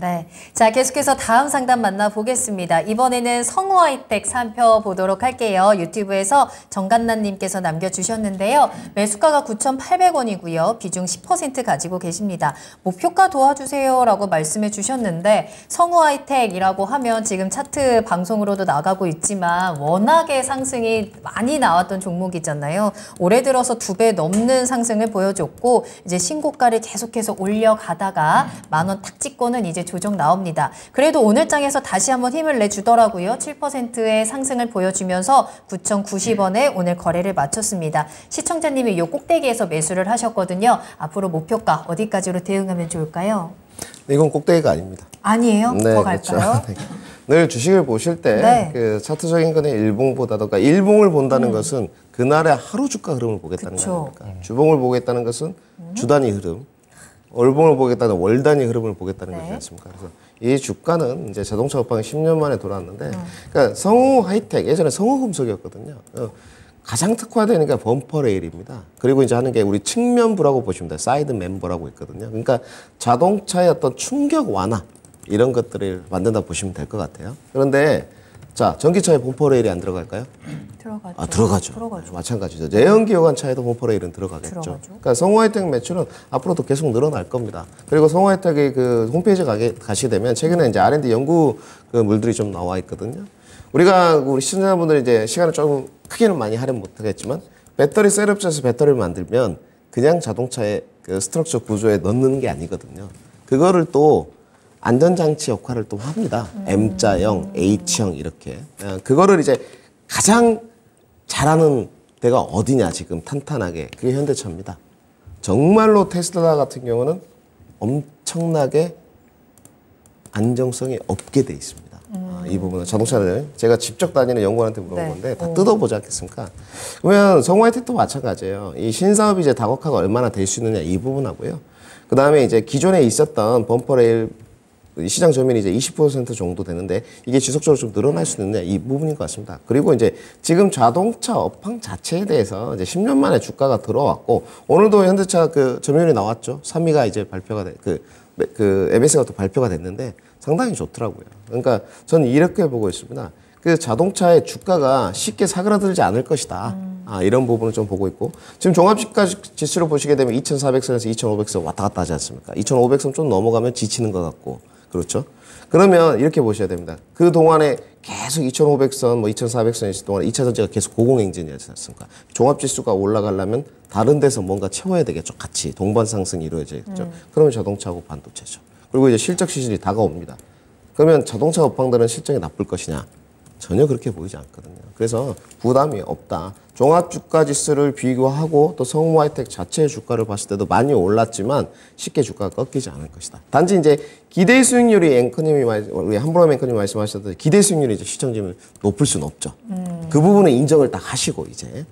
네. 자, 계속해서 다음 상담 만나보겠습니다. 이번에는 성우아이텍 3표 보도록 할게요. 유튜브에서 정간나님께서 남겨주셨는데요. 매수가가 9,800원이고요. 비중 10% 가지고 계십니다. 목표가 도와주세요 라고 말씀해 주셨는데 성우아이텍이라고 하면 지금 차트 방송으로도 나가고 있지만 워낙에 상승이 많이 나왔던 종목이잖아요. 올해 들어서 두 배 넘는 상승을 보여줬고 이제 신고가를 계속해서 올려가다가 만원 탁 찍고 이거는 이제 조정 나옵니다. 그래도 오늘장에서 다시 한번 힘을 내주더라고요. 7%의 상승을 보여주면서 9,090원에 오늘 거래를 마쳤습니다. 시청자님이 요 꼭대기에서 매수를 하셨거든요. 앞으로 목표가 어디까지로 대응하면 좋을까요? 네, 이건 꼭대기가 아닙니다. 아니에요? 네, 더 그렇죠. 갈까요? 그렇죠. 늘 주식을 보실 때그 네. 차트적인 거는 일봉보다도 그러니까 일봉을 본다는 음. 것은 그날의 하루 주가 흐름을 보겠다는 거니까 주봉을 보겠다는 것은 음. 주단위 흐름 월봉을 보겠다는 월 단위 흐름을 보겠다는 네. 거지 않습니까? 그래서 이 주가는 이제 자동차 업황이 10년 만에 돌아왔는데, 음. 그러니까 성우 하이텍 예전에 성우 금속이었거든요. 어, 가장 특화되니까 범퍼 레일입니다. 그리고 이제 하는 게 우리 측면부라고 보시면 돼요. 사이드 멤버라고 있거든요. 그러니까 자동차의 어떤 충격 완화 이런 것들을 만든다 보시면 될 것 같아요. 그런데 자, 전기차에 본퍼레일이 안 들어갈까요? 들어가죠. 아, 들어가죠. 들어가죠. 아, 마찬가지죠. 내연기 관차에도 본퍼레일은 들어가겠죠. 들어가죠. 그러니까 성호 혜택 매출은 앞으로도 계속 늘어날 겁니다. 그리고 성호 혜택이 그 홈페이지 가게, 가시게 되면 최근에 이제 R&D 연구 그 물들이 좀 나와 있거든요. 우리가 우리 시청자분들이 제 시간을 조금 크게는 많이 할인 못하겠지만 배터리 셀업체에서 배터리를 만들면 그냥 자동차의 그 스트럭처 구조에 넣는 게 아니거든요. 그거를 또 안전장치 역할을 또 합니다. 음. M자형, H형 이렇게. 어, 그거를 이제 가장 잘하는 데가 어디냐 지금 탄탄하게. 그게 현대차입니다. 정말로 테슬라 같은 경우는 엄청나게 안정성이 없게 돼 있습니다. 음. 이 부분은 자동차를 제가 직접 다니는 연구원한테 물어본 네. 건데 다 음. 뜯어보지 않겠습니까? 그러면 성화의 택도 마찬가지예요. 이 신사업이 이제 다각화가 얼마나 될 수 있느냐 이 부분하고요. 그 다음에 이제 기존에 있었던 범퍼 레일 시장 점유율이 이제 20% 정도 되는데 이게 지속적으로 좀 늘어날 수있는이 부분인 것 같습니다. 그리고 이제 지금 자동차 업황 자체에 대해서 이제 10년 만에 주가가 들어왔고 오늘도 현대차 그 점유율이 나왔죠. 3위가 이제 발표가 그, 네, 그 MS가 또 발표가 됐는데 상당히 좋더라고요. 그러니까 저는 이렇게 보고 있습니다. 그 자동차의 주가가 쉽게 사그라들지 않을 것이다. 음. 아, 이런 부분을 좀 보고 있고. 지금 종합시가지수로 보시게 되면 2,400선에서 2,500선 왔다 갔다 하지 않습니까? 2,500선 좀 넘어가면 지치는 것 같고. 그렇죠? 그러면 이렇게 보셔야 됩니다. 그 동안에 계속 2,500선, 뭐 2,400선 동안 2차 전지가 계속 고공행진이었지 않습니까? 종합지수가 올라가려면 다른 데서 뭔가 채워야 되겠죠. 같이 동반 상승이 이루어져야겠죠. 음. 그러면 자동차하고 반도체죠. 그리고 이제 실적 시즌이 다가옵니다. 그러면 자동차 업황들은 실적이 나쁠 것이냐? 전혀 그렇게 보이지 않거든요. 그래서 부담이 없다. 종합주가 지수를 비교하고 또 성우 하이텍 자체의 주가를 봤을 때도 많이 올랐지만 쉽게 주가가 꺾이지 않을 것이다. 단지 이제 기대 수익률이 앵커님이 말, 우리 함브럼 앵커님 말씀하셨듯이 기대 수익률이 이제 시청지면 높을 수는 없죠. 음. 그 부분은 인정을 딱 하시고 이제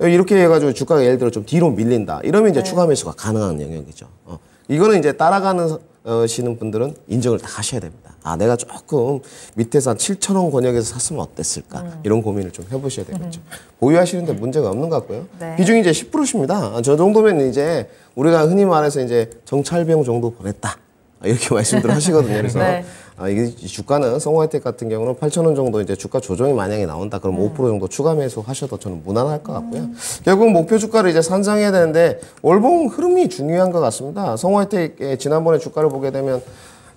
이렇게 해가지고 주가가 예를 들어 좀 뒤로 밀린다. 이러면 이제 네. 추가 매수가 가능한 영역이죠. 어. 이거는 이제 따라가는 어, 시는 분들은 인정을 다 하셔야 됩니다. 아 내가 조금 밑에서 한 7천 원 권역에서 샀으면 어땠을까 음. 이런 고민을 좀 해보셔야 되겠죠. 음. 보유하시는데 문제가 없는 것 같고요. 네. 비중이 이제 10%십니다. 아, 저 정도면 이제 우리가 흔히 말해서 이제 정찰병 정도 보냈다. 이렇게 말씀들 하시거든요. 그래서 네. 아, 이게 주가는 성화 혜택 같은 경우는 8천원 정도 이제 주가 조정이 만약에 나온다 그럼 음. 5% 정도 추가 매수 하셔도 저는 무난할 것 같고요. 음. 결국 목표 주가를 이제 산정해야 되는데 월봉 흐름이 중요한 것 같습니다. 성화 혜택 지난번에 주가를 보게 되면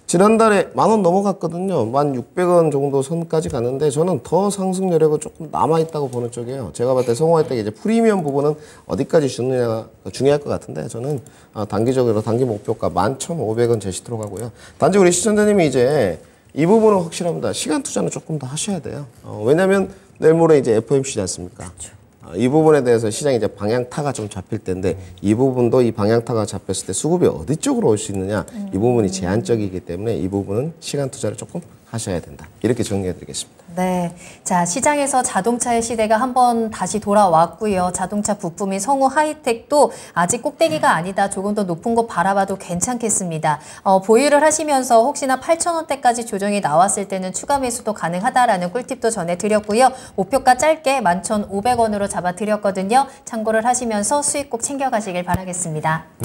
지난달에 만원 넘어갔거든요. 만 600원 정도 선까지 갔는데 저는 더 상승 여력은 조금 남아있다고 보는 쪽이에요. 제가 봤을 때 성공할 때 이제 프리미엄 부분은 어디까지 주느냐가 중요할 것 같은데 저는 아, 단기적으로 단기 목표가 11,500원 제시 들어가고요. 단지 우리 시청자님이 이제 이 부분은 확실합니다. 시간 투자는 조금 더 하셔야 돼요. 어, 왜냐면 내일 모레 이제 FOMC지 않습니까? 그렇죠. 어, 이 부분에 대해서 시장이 이제 방향타가 좀 잡힐 텐데 이 부분도 이 방향타가 잡혔을 때 수급이 어디 쪽으로 올 수 있느냐 이 부분이 제한적이기 때문에 이 부분은 시간 투자를 조금 하셔야 된다. 이렇게 정리해 드리겠습니다. 네. 자, 시장에서 자동차의 시대가 한 번 다시 돌아왔고요. 자동차 부품인 성우 하이텍도 아직 꼭대기가 아니다. 조금 더 높은 곳 바라봐도 괜찮겠습니다. 어, 보유를 하시면서 혹시나 8,000원대까지 조정이 나왔을 때는 추가 매수도 가능하다라는 꿀팁도 전해드렸고요. 목표가 짧게 11,500원으로 잡아드렸거든요. 참고를 하시면서 수익 꼭 챙겨가시길 바라겠습니다. 네.